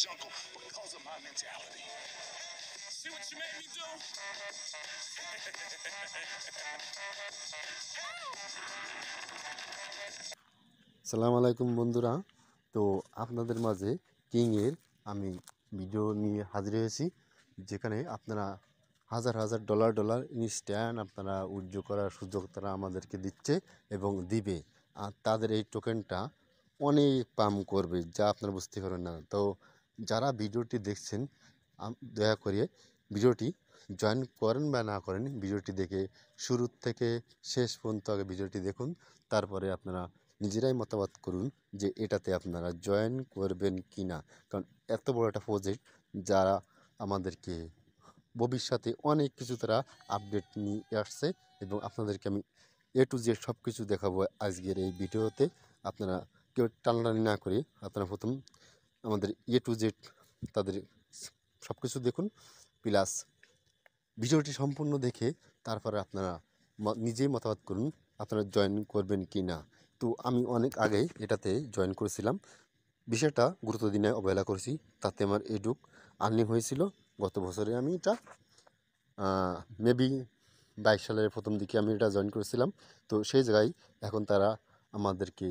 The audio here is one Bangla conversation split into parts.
jungle because of my mentality. See what you made me do? সালাম আলাইকুম বন্ধুরা তো আপনাদের মাঝে কিংয়ের আমি ভিডিও নিয়ে হাজির হয়েছি যেখানে আপনারা হাজার হাজার ডলার ডলার ইনস্ট্যান্ড আপনারা উজ্জ করার সুযোগ তারা আমাদেরকে দিচ্ছে এবং দিবে আর তাদের এই টোকেনটা অনেক পাম করবে যা আপনারা বুঝতে পারবেন না তো যারা ভিডিওটি দেখছেন দয়া করে ভিডিওটি জয়েন করেন বা না করেন ভিডিওটি দেখে শুরু থেকে শেষ পর্যন্ত আগে ভিডিওটি দেখুন তারপরে আপনারা নিজেরাই মতামত করুন যে এটাতে আপনারা জয়েন করবেন কি না কারণ এত বড় একটা প্রজেক্ট যারা আমাদেরকে ভবিষ্যতে অনেক কিছু তারা আপডেট নিয়ে আসছে এবং আপনাদেরকে আমি এ টু জেড সব কিছু দেখাবো আজকের এই ভিডিওতে আপনারা কেউ টানটানি না করে আপনারা প্রথম আমাদের এ টু জেড তাদের সব কিছু দেখুন প্লাস ভিডিওটি সম্পূর্ণ দেখে তারপরে আপনারা নিজেই মতামত করুন আপনারা জয়েন করবেন কি না তো আমি অনেক আগেই এটাতে জয়েন করেছিলাম বিষয়টা গুরুত্ব দিনে অবহেলা করেছি তাতে আমার এডুক আর্নিং হয়েছিল গত বছরে আমি এটা মেবি বাইশ সালের প্রথম দিকে আমি এটা জয়েন করেছিলাম তো সেই জায়গায় এখন তারা আমাদেরকে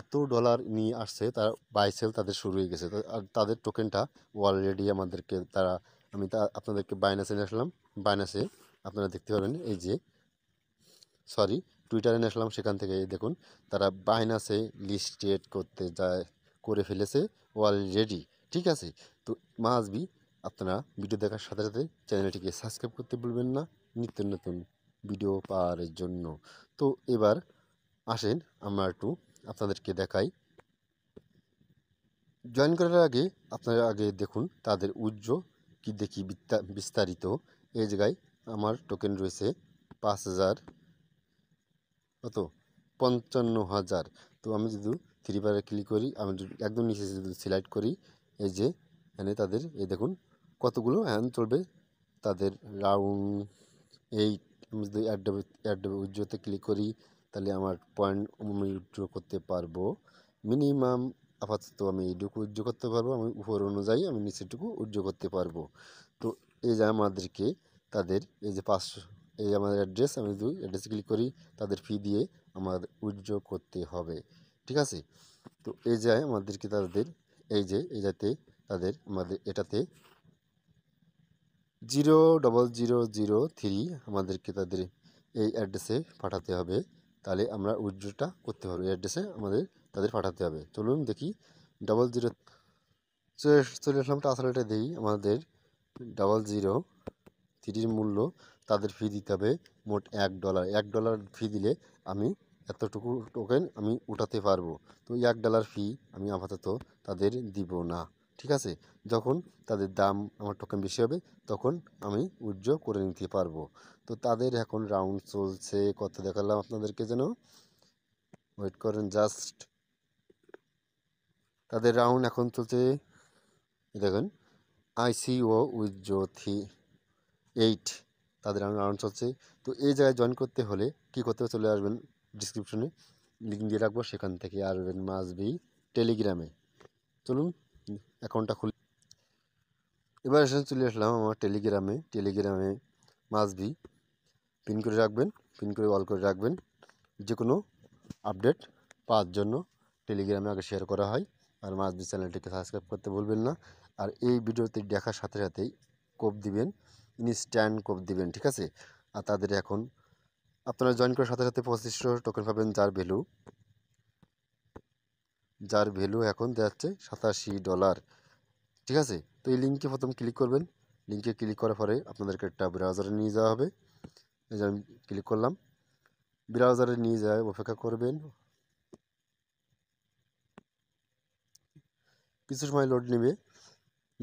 এত ডলার নিয়ে আসছে তার বাইসেল তাদের শুরু হয়ে গেছে আর তাদের টোকেনটা অলরেডি আমাদেরকে তারা আমি তা আপনাদেরকে বাইনাসে নিয়ে আসলাম বাইনাসে আপনারা দেখতে পাবেন এই যে সরি টুইটারে নিয়ে আসলাম সেখান থেকে দেখুন তারা বাইনাসে লিস্ট করতে যায় করে ফেলেছে অলরেডি ঠিক আছে তো মাসবি আপনারা ভিডিও দেখার সাথে সাথে চ্যানেলটিকে সাবস্ক্রাইব করতে ভুলবেন না নিত্য নতুন ভিডিও পাওয়ার জন্য তো এবার আসেন আমরা একটু আপনাদেরকে দেখাই জয়েন করার আগে আপনারা আগে দেখুন তাদের উজ্জ কি দেখি বিস্তারিত এই জায়গায় আমার টোকেন রয়েছে পাঁচ হাজার কত পঞ্চান্ন হাজার তো আমি যদি থ্রি বারে ক্লিক করি আমি একদম নিচে যদি সিলেক্ট করি এই যে এখানে তাদের এই দেখুন কতগুলো হ্যান চলবে তাদের রাউন্ড এই আমি যদি অ্যাড অ্যাড উজ্জতে ক্লিক করি তাহলে আমার পয়েন্ট আমি উইথড্র করতে পারবো মিনিমাম আপাতত আমি এইটুকু উজ্জ করতে পারবো আমি উপর অনুযায়ী আমি নিচেটুকু উজ্জ করতে পারবো তো এই যে আমাদেরকে তাদের এই যে পাঁচশো এই আমাদের অ্যাড্রেস আমি যদি অ্যাড্রেসে ক্লিক করি তাদের ফি দিয়ে আমার উজ্জ করতে হবে ঠিক আছে তো এই যায় আমাদেরকে তাদের এই যে এই যাতে তাদের আমাদের এটাতে zero double zero zero three আমাদেরকে তাদের এই অ্যাড্রেসে পাঠাতে হবে তাহলে আমরা উইড্রোটা করতে পারবো এই অ্যাড্রেসে আমাদের তাদের পাঠাতে হবে চলুন দেখি ডাবল জিরো চলে আসলাম ট্রান্সলেটে দিই আমাদের ডাবল জিরো থ্রির মূল্য তাদের ফি দিতে হবে মোট এক ডলার এক ডলার ফি দিলে আমি এতটুকু টোকেন আমি উঠাতে পারবো তো এক ডলার ফি আমি আপাতত তাদের দিব না ঠিক আছে যখন তাদের দাম আমার টোকেন বেশি হবে তখন আমি উজ্জ করে নিতে পারবো তো তাদের এখন রাউন্ড চলছে কত দেখালাম আপনাদেরকে যেন ওয়েট করেন জাস্ট তাদের রাউন্ড এখন চলছে দেখেন আইসিও উজ্জো থ্রি এইট তাদের রাউন্ড চলছে তো এই জায়গায় জয়েন করতে হলে কি করতে হবে চলে আসবেন ডিসক্রিপশনে লিঙ্ক দিয়ে রাখবো সেখান থেকে আসবেন বি টেলিগ্রামে চলুন অ্যাকাউন্টটা খুলে এবার এসে চলে আসলাম আমার টেলিগ্রামে টেলিগ্রামে মাসবি পিন করে রাখবেন পিন করে অল করে রাখবেন যে কোনো আপডেট পাওয়ার জন্য টেলিগ্রামে আগে শেয়ার করা হয় আর মাসবি চ্যানেলটিকে সাবস্ক্রাইব করতে ভুলবেন না আর এই ভিডিওতে দেখার সাথে সাথেই কোপ দিবেন ইনস্ট্যান্ট কোপ দিবেন ঠিক আছে আর তাদের এখন আপনারা জয়েন করার সাথে সাথে পঁচিশশো টোকেন পাবেন যার ভ্যালু যার ভ্যালু এখন দেখাচ্ছে সাতাশি ডলার ঠিক আছে তো এই লিঙ্কে প্রথম ক্লিক করবেন লিঙ্কে ক্লিক করার পরে আপনাদেরকে একটা ব্রাউজারে নিয়ে যাওয়া হবে এই যে আমি ক্লিক করলাম ব্রাউজারে নিয়ে যাওয়া অপেক্ষা করবেন কিছু সময় লোড নেবে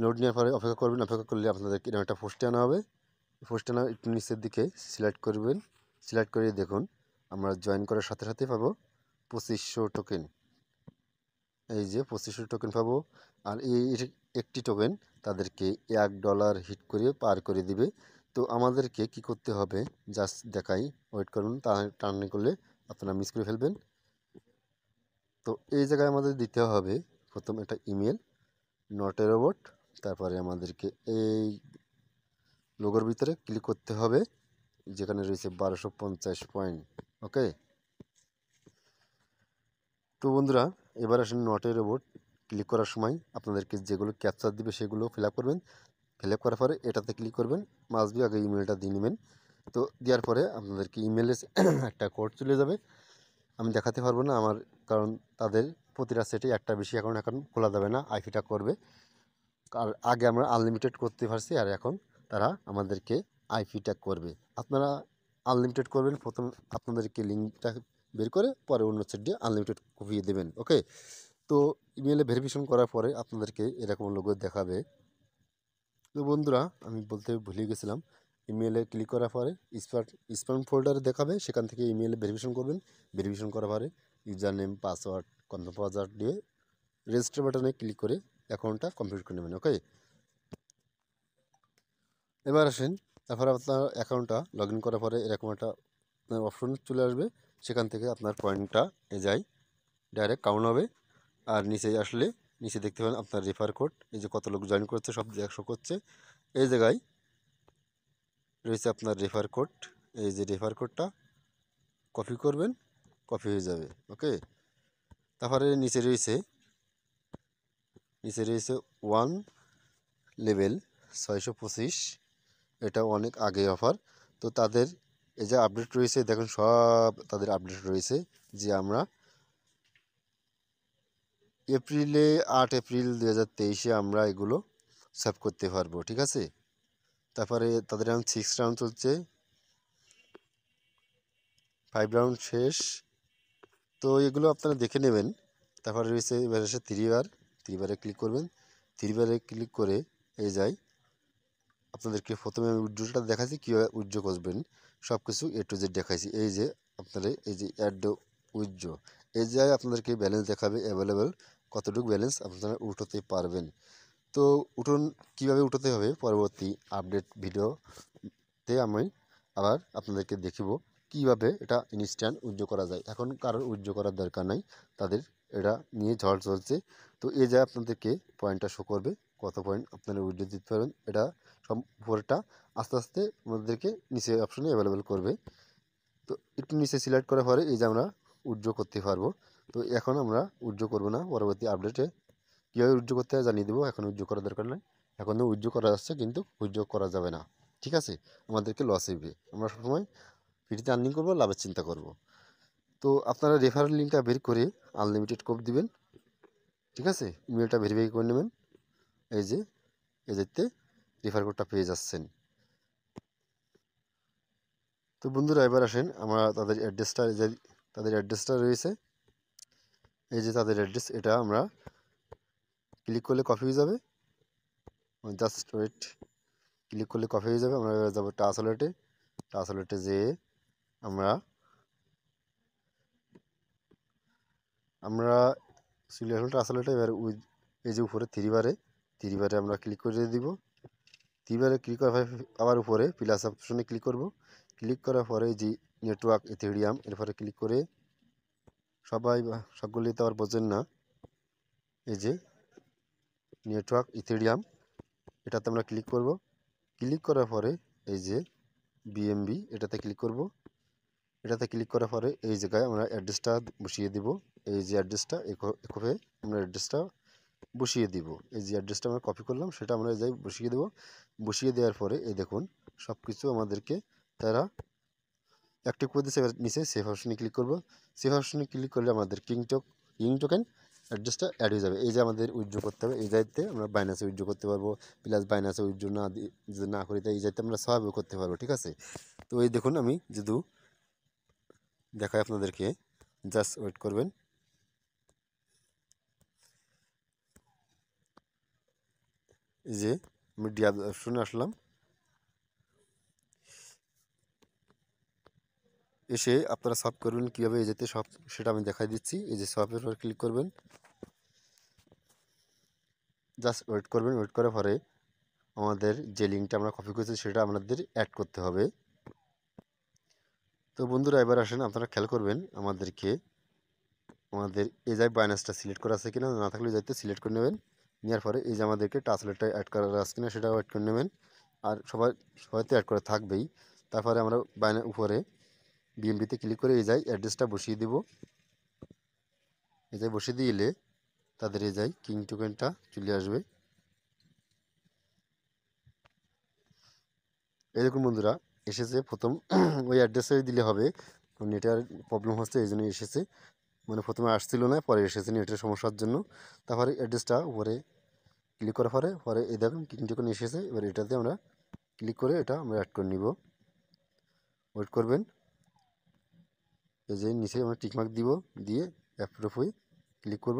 লোড নেওয়ার পরে অপেক্ষা করবেন অপেক্ষা করলে আপনাদেরকে এরকম একটা ফোস্টে আনা হবে ফোস্টে আনা একটু নিচের দিকে সিলেক্ট করবেন সিলেক্ট করে দেখুন আমরা জয়েন করার সাথে সাথে পাবো পঁচিশশো টোকেন এই যে পঁচিশশো টোকেন পাবো আর এই একটি টোকেন তাদেরকে এক ডলার হিট করে পার করে দিবে তো আমাদেরকে কি করতে হবে জাস্ট দেখাই ওয়েট করুন তা টার্নি করলে আপনারা মিস করে ফেলবেন তো এই জায়গায় আমাদের দিতে হবে প্রথম একটা ইমেল নট রোবট তারপরে আমাদেরকে এই লোগোর ভিতরে ক্লিক করতে হবে যেখানে রয়েছে বারোশো পঞ্চাশ পয়েন্ট ওকে তো বন্ধুরা এবার আসুন নটের বোর্ড ক্লিক করার সময় আপনাদেরকে যেগুলো ক্যাপচার দিবে সেগুলো ফিল করবেন ফিল করার পরে এটাতে ক্লিক করবেন বি আগে ইমেলটা দিয়ে নেবেন তো দেওয়ার পরে আপনাদেরকে ইমেলে একটা কোড চলে যাবে আমি দেখাতে পারবো না আমার কারণ তাদের প্রতিটা সেটে একটা বেশি অ্যাকাউন্ট এখন খোলা যাবে না আইপিটা করবে আর আগে আমরা আনলিমিটেড করতে পারছি আর এখন তারা আমাদেরকে আইপিটা করবে আপনারা আনলিমিটেড করবেন প্রথম আপনাদেরকে লিঙ্কটা বের করে পরে অন্য সেট দিয়ে আনলিমিটেড কুপিয়ে দেবেন ওকে তো ইমেলে ভেরিফিকেশন করার পরে আপনাদেরকে এরকম লোগো দেখাবে তো বন্ধুরা আমি বলতে ভুলে গেছিলাম ইমেলে ক্লিক করার পরে স্পার্ট স্পার্ট ফোল্ডারে দেখাবে সেখান থেকে ইমেলে ভেরিফিকেশন করবেন ভেরিফিকেশন করার পরে user name password confirm password দিয়ে রেজিস্টার বাটনে ক্লিক করে অ্যাকাউন্টটা কমপ্লিট করে নেবেন ওকে এবার আসেন তারপরে আপনার অ্যাকাউন্টটা লগ ইন করার পরে এরকম একটা আপনার অপশন চলে আসবে সেখান থেকে আপনার পয়েন্টটা এ যায় ডাইরেক্ট কাউন্ট হবে আর নিচে আসলে নিচে দেখতে পাবেন আপনার রেফার কোড এই যে কত লোক জয়েন করছে সব একশো করছে এই জায়গায় রয়েছে আপনার রেফার কোড এই যে রেফার কোডটা কপি করবেন কপি হয়ে যাবে ওকে তারপরে নিচে রয়েছে নিচে রয়েছে ওয়ান লেভেল ছয়শো পঁচিশ এটা অনেক আগে অফার তো তাদের এই যে আপডেট রয়েছে দেখুন সব তাদের আপডেট রয়েছে যে আমরা এপ্রিলে আট এপ্রিল দু হাজার আমরা এগুলো সার্ভ করতে পারবো ঠিক আছে তারপরে তাদের রাউন্ড সিক্স রাউন্ড চলছে ফাইভ রাউন্ড শেষ তো এগুলো আপনারা দেখে নেবেন তারপরে রয়েছে এবার এসে থ্রিবার থ্রিবারে ক্লিক করবেন থ্রিবারে ক্লিক করে এই যাই আপনাদেরকে প্রথমে আমি উজ্জ্বলটা দেখাচ্ছি কীভাবে উজ্জ্বল করবেন সব কিছু এ টু জেড দেখাইছি এই যে আপনাদের এই যে অ্যাড উইজ এই যে আপনাদেরকে ব্যালেন্স দেখাবে অ্যাভেলেবেল কতটুকু ব্যালেন্স আপনারা উঠোতে পারবেন তো উঠোন কিভাবে উঠোতে হবে পরবর্তী আপডেট ভিডিওতে আমি আবার আপনাদেরকে দেখিব কিভাবে এটা ইনস্ট্যান্ট উজ্জ্ব করা যায় এখন কারোর উজ্জ্ব করার দরকার নাই তাদের এটা নিয়ে ঝড় চলছে তো এই যা আপনাদেরকে পয়েন্টটা শো করবে কত পয়েন্ট আপনারা উজ্জ্ব দিতে পারবেন এটা সব উপরেটা আস্তে আস্তে আমাদেরকে নিচে অপশনে অ্যাভেলেবেল করবে তো একটু নিচে সিলেক্ট করার পরে এই যে আমরা উজ্জ্ব করতে পারবো তো এখন আমরা উজ্জ্ব করব না পরবর্তী আপডেটে কীভাবে উজ্জ্ব করতে হয় জানিয়ে দেবো এখন উজ্জ্ব করার দরকার নেই এখন তো উজ্জ্ব করা যাচ্ছে কিন্তু উজ্জ্ব করা যাবে না ঠিক আছে আমাদেরকে লস হইবে আমরা সবসময় ফ্রিতে আর্নিং করবো লাভের চিন্তা করব। তো আপনারা রেফারেল লিঙ্কটা বের করে আনলিমিটেড কোড দিবেন ঠিক আছে ইমেলটা ভেরিফাই করে নেবেন এই যে এদেরতে রেফার কোডটা পেয়ে যাচ্ছেন তো বন্ধুরা এবার আসেন আমরা তাদের অ্যাড্রেসটা যে তাদের অ্যাড্রেসটা রয়েছে এই যে তাদের অ্যাড্রেস এটা আমরা ক্লিক করলে কপি হয়ে যাবে জাস্ট ওয়েট ক্লিক করলে কপি হয়ে যাবে আমরা এবার যাবো টাচ ওয়ালেটে টাচ ওয়ালেটে যেয়ে আমরা আমরা সিলেক্ট টাচ ওয়ালেটে এবার এই যে উপরে থ্রিবারে থ্রিবারে আমরা ক্লিক করে দিব কীভাবে ক্লিক করা আবার উপরে প্লাস অপশনে ক্লিক করব ক্লিক করার পরে যে নেটওয়ার্ক ইথেরিয়াম এরপরে ক্লিক করে সবাই সকলেই তো আর বোঝেন না এই যে নেটওয়ার্ক ইথেরিয়াম এটাতে আমরা ক্লিক করব ক্লিক করার পরে এই যে বিএমবি এটাতে ক্লিক করব এটাতে ক্লিক করার পরে এই জায়গায় আমরা অ্যাড্রেসটা বসিয়ে দিব এই যে অ্যাড্রেসটা এখানে আমরা অ্যাড্রেসটা বসিয়ে দিব এই যে অ্যাড্রেসটা আমরা কপি করলাম সেটা আমরা যাই বসিয়ে দেব বসিয়ে দেওয়ার পরে এই দেখুন সব কিছু আমাদেরকে তারা অ্যাক্টিভ করে দিচ্ছে এবার নিচে সেভ অপশনে ক্লিক করব সেভ অপশনে ক্লিক করলে আমাদের কিং কিং টোকেন অ্যাড্রেসটা অ্যাড হয়ে যাবে এই যে আমাদের উইড্রো করতে হবে এই জায়গাতে আমরা বাইনাসে উইড্রো করতে পারবো প্লাস বাইনাসে উইড্রো না যদি না করি তাই এই জায়গাতে আমরা স্বভাবে করতে পারবো ঠিক আছে তো এই দেখুন আমি যদি দেখাই আপনাদেরকে জাস্ট ওয়েট করবেন যে মিডিয়া শুনে আসলাম এসে আপনারা সাফ করবেন কীভাবে এই যেতে সাফ সেটা আমি দেখাই দিচ্ছি এই যে সাফের পর ক্লিক করবেন জাস্ট ওয়েট করবেন ওয়েট করার পরে আমাদের যে লিঙ্কটা আমরা কপি করেছি সেটা আমাদের অ্যাড করতে হবে তো বন্ধুরা এবার আসেন আপনারা খেয়াল করবেন আমাদেরকে আমাদের এজাই বাইনাসটা সিলেক্ট করা আছে কিনা না থাকলে যাইতে সিলেক্ট করে নেবেন নেওয়ার পরে এই যে আমাদেরকে ট্রান্সলেটটা অ্যাড করার আছে কিনা সেটাও অ্যাড করে নেবেন আর সবাই সবাই তো অ্যাড করে থাকবেই তারপরে আমরা বাইনের উপরে বিএমডিতে ক্লিক করে এই যাই অ্যাড্রেসটা বসিয়ে দেব এই যাই বসিয়ে দিলে তাদের এই যাই কিং টোকেনটা চলে আসবে এরকম বন্ধুরা এসেছে প্রথম ওই অ্যাড্রেসে দিলে হবে নেটওয়ার্ক প্রবলেম হচ্ছে এই জন্য এসেছে মানে প্রথমে আসছিল না পরে এসেছে নেটের সমস্যার জন্য তারপরে অ্যাড্রেসটা উপরে ক্লিক করার পরে পরে এই দেখুন কিন্তু যখন এসেছে এবার এটাতে আমরা ক্লিক করে এটা আমরা অ্যাড করে নিব ওয়েট করবেন এই যে নিচে আমরা টিকমার্ক দিব দিয়ে অ্যাপ্রুভ হয়ে ক্লিক করব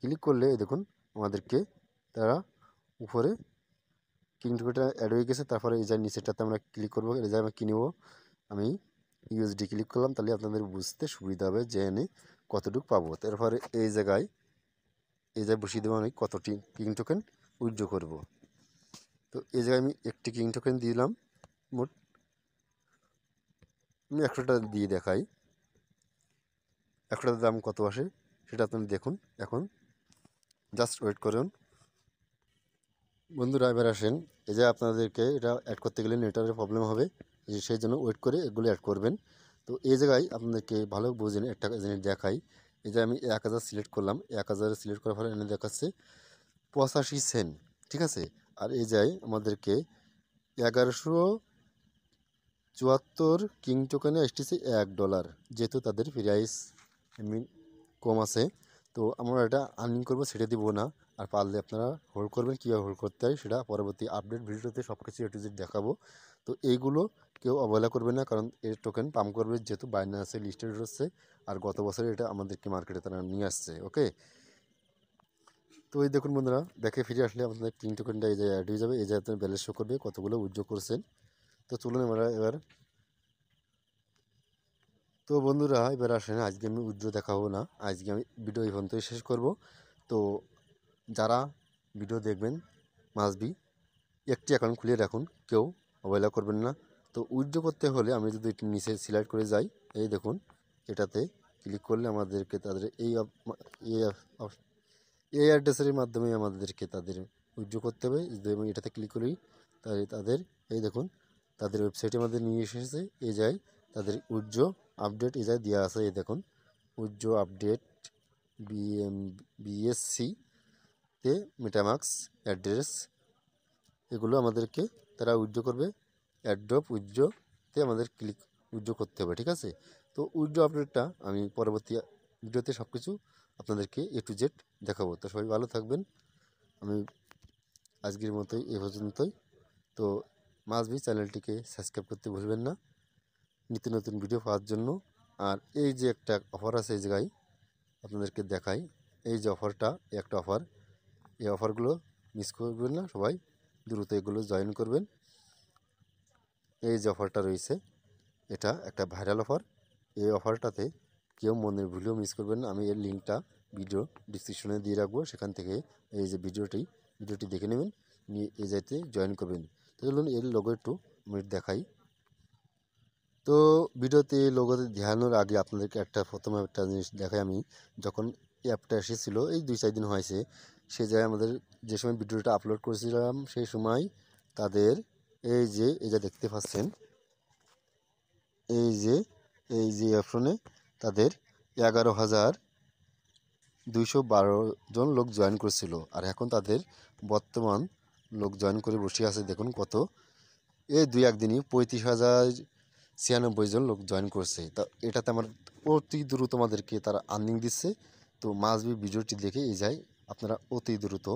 ক্লিক করলে দেখুন আমাদেরকে তারা উপরে কিং এটা অ্যাড হয়ে গেছে তারপরে এই যে নিচেরটাতে আমরা ক্লিক করবো এই যে আমরা কিনব আমি ইউএসডি ক্লিক করলাম তাহলে আপনাদের বুঝতে সুবিধা হবে যে কতটুকু পাবো তারপরে এই জায়গায় এই জায়গায় বসিয়ে দেবো আমি কতটি কিং টোকেন উইড্রো করব তো এই জায়গায় আমি একটি কিং টোকেন দিলাম মোট আমি একশোটা দিয়ে দেখাই একশোটার দাম কত আসে সেটা আপনি দেখুন এখন জাস্ট ওয়েট করুন বন্ধুরা এবার আসেন এই যে আপনাদেরকে এটা অ্যাড করতে গেলে নেটওয়ার্কের প্রবলেম হবে সেই জন্য ওয়েট করে এগুলো অ্যাড করবেন তো এই জায়গায় আপনাদেরকে ভালো বুঝে নিন একটা জিনিস দেখাই এই যে আমি এক হাজার সিলেক্ট করলাম এক হাজার সিলেক্ট করার ফলে এনে দেখাচ্ছে পঁচাশি সেন্ট ঠিক আছে আর এই যায় আমাদেরকে এগারোশো চুয়াত্তর কিং টোকেনে এসেছে এক ডলার যেহেতু তাদের প্রাইস মিন কম আছে তো আমরা এটা আর্নিং করবো সেটা দিব না আর পারলে আপনারা হোল্ড করবেন কীভাবে হোল্ড করতে হয় সেটা পরবর্তী আপডেট ভিডিওতে সব কিছু একটু দেখাবো তো এইগুলো কেউ অবহেলা করবে না কারণ এর টোকেন পাম্প করবে যেহেতু বাইনান্সে লিস্টেড হচ্ছে আর গত বছরে এটা আমাদেরকে মার্কেটে তারা নিয়ে আসছে ওকে তো এই দেখুন বন্ধুরা দেখে ফিরে আসলে আমাদের তিন টোকেনটা এই জায়গায় অ্যাড হয়ে যাবে এই জায়গায় ব্যালেন্স শো করবে কতগুলো উদ্যোগ করছেন তো চলুন আমরা এবার তো বন্ধুরা এবার আসেন আজকে আমি উজ্জ্ব দেখাবো না আজকে আমি ভিডিও এই পর্যন্তই শেষ করব তো যারা ভিডিও দেখবেন মাসবি একটি অ্যাকাউন্ট খুলে রাখুন কেউ অবহেলা করবেন না তো উইড্রো করতে হলে আমি যদি একটু নিচে সিলেক্ট করে যাই এই দেখুন এটাতে ক্লিক করলে আমাদেরকে তাদের এই এই অ্যাড্রেসের মাধ্যমে আমাদেরকে তাদের উইড্রো করতে হবে যদি আমি এটাতে ক্লিক করি তাহলে তাদের এই দেখুন তাদের ওয়েবসাইটে আমাদের নিয়ে এসেছে এই যায় তাদের উইথড্র আপডেট এ যায় দেওয়া আছে এই দেখুন উজ্জ্ব আপডেট বিএম বিএসসি তে মেটামাক্স অ্যাড্রেস এগুলো আমাদেরকে তারা উইড্রো করবে অ্যাড্রপ উইড্রোতে আমাদের ক্লিক উইড্রো করতে হবে ঠিক আছে তো উইড্রো আপডেটটা আমি পরবর্তী ভিডিওতে সব কিছু আপনাদেরকে এ টু জেড দেখাবো তো সবাই ভালো থাকবেন আমি আজকের মতোই এ পর্যন্তই তো মাসবি চ্যানেলটিকে সাবস্ক্রাইব করতে ভুলবেন না নিত্য নতুন ভিডিও পাওয়ার জন্য আর এই যে একটা অফার আছে এই জায়গায় আপনাদেরকে দেখাই এই যে অফারটা একটা অফার এই অফারগুলো মিস করবেন না সবাই দ্রুত এগুলো জয়েন করবেন এই যে অফারটা রয়েছে এটা একটা ভাইরাল অফার এই অফারটাতে কেউ মনের ভুলেও মিস করবেন আমি এর লিঙ্কটা ভিডিও ডিসক্রিপশনে দিয়ে রাখবো সেখান থেকে এই যে ভিডিওটি ভিডিওটি দেখে নেবেন নিয়ে এই যাইতে জয়েন করবেন তো চলুন এর লোগো একটু আমি দেখাই তো ভিডিওতে লোগোতে ধ্যানোর আগে আপনাদেরকে একটা প্রথমে একটা জিনিস দেখাই আমি যখন অ্যাপটা এসেছিলো এই দুই চার দিন হয়েছে সে যায় আমাদের যে সময় ভিডিওটা আপলোড করেছিলাম সেই সময় তাদের এই যে এই যা দেখতে পাচ্ছেন এই যে এই যে অপশনে তাদের এগারো হাজার দুইশো বারো জন লোক জয়েন করেছিল আর এখন তাদের বর্তমান লোক জয়েন করে বসে আছে দেখুন কত এই দুই একদিনই পঁয়ত্রিশ হাজার ছিয়ানব্বই জন লোক জয়েন করছে তা এটাতে আমার অতি দ্রুত আমাদেরকে তারা আর্নিং দিচ্ছে তো মাসবি ভিডিওটি দেখে এই যায় আপনারা অতি দ্রুত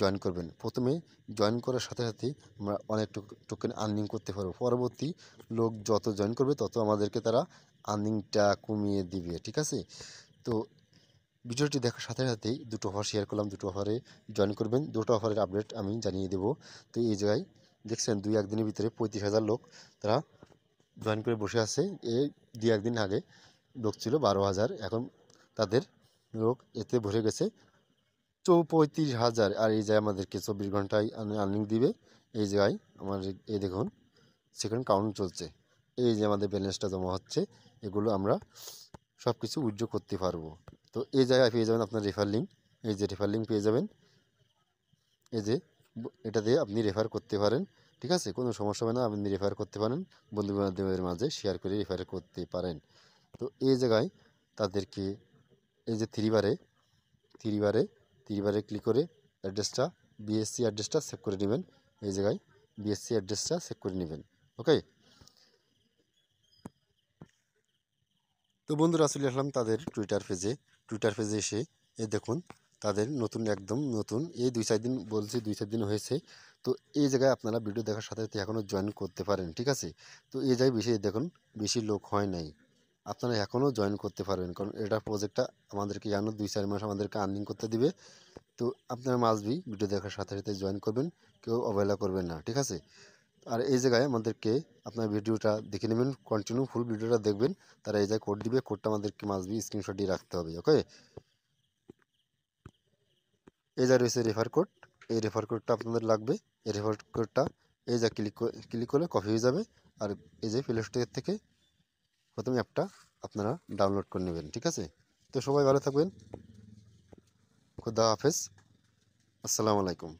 জয়েন করবেন প্রথমে জয়েন করার সাথে সাথে আমরা অনেক টোকেন আর্নিং করতে পারবো পরবর্তী লোক যত জয়েন করবে তত আমাদেরকে তারা আর্নিংটা কমিয়ে দিবে ঠিক আছে তো ভিডিওটি দেখার সাথে সাথেই দুটো অফার শেয়ার করলাম দুটো অফারে জয়েন করবেন দুটো অফারের আপডেট আমি জানিয়ে দেব তো এই জায়গায় দেখছেন দুই একদিনের ভিতরে পঁয়ত্রিশ হাজার লোক তারা জয়েন করে বসে আছে এই দুই একদিন আগে লোক ছিল বারো হাজার এখন তাদের লোক এতে ভরে গেছে চৌপঁয়ত্রিশ হাজার আর এই যে আমাদেরকে চব্বিশ ঘন্টায় আর্নিং দিবে এই জায়গায় আমার এই দেখুন সেখানে কাউন্ট চলছে এই যে আমাদের ব্যালেন্সটা জমা হচ্ছে এগুলো আমরা সব কিছু উজ্জ্ব করতে পারবো তো এই জায়গায় পেয়ে যাবেন আপনার রেফার লিঙ্ক এই যে রেফার লিঙ্ক পেয়ে যাবেন এই যে এটা দিয়ে আপনি রেফার করতে পারেন ঠিক আছে কোনো সমস্যা হবে না আপনি রেফার করতে পারেন বন্ধু বান্ধবের মাঝে শেয়ার করে রেফার করতে পারেন তো এই জায়গায় তাদেরকে এই যে থ্রিবারে থ্রিবারে তিনবারে ক্লিক করে অ্যাড্রেসটা বিএসসি অ্যাড্রেসটা সেভ করে নেবেন এই জায়গায় বিএসসি অ্যাড্রেসটা সেভ করে নেবেন ওকে তো বন্ধুরা চলে আসলাম তাদের টুইটার পেজে টুইটার পেজে এসে এ দেখুন তাদের নতুন একদম নতুন এই দুই চার দিন বলছি দুই চার দিন হয়েছে তো এই জায়গায় আপনারা ভিডিও দেখার সাথে সাথে এখনও জয়েন করতে পারেন ঠিক আছে তো এই জায়গায় বেশি দেখুন বেশি লোক হয় নাই আপনারা এখনও জয়েন করতে পারবেন কারণ এটা প্রজেক্টটা আমাদেরকে জানো দুই চার মাস আমাদেরকে আর্নিং করতে দিবে তো আপনারা মাসবি ভিডিও দেখার সাথে সাথে জয়েন করবেন কেউ অবহেলা করবেন না ঠিক আছে আর এই জায়গায় আমাদেরকে আপনার ভিডিওটা দেখে নেবেন কন্টিনিউ ফুল ভিডিওটা দেখবেন তারা এই জায়গায় কোড দিবে কোডটা আমাদেরকে মাসবি স্ক্রিনশট দিয়ে রাখতে হবে ওকে এই যা রয়েছে রেফার কোড এই রেফার কোডটা আপনাদের লাগবে এই রেফার কোডটা এই যা ক্লিক ক্লিক করলে কপি হয়ে যাবে আর এই যে প্লে স্টোর থেকে প্রথমে অ্যাপটা আপনারা ডাউনলোড করে নেবেন ঠিক আছে তো সবাই ভালো থাকবেন খুদা হাফেজ আসসালামু আলাইকুম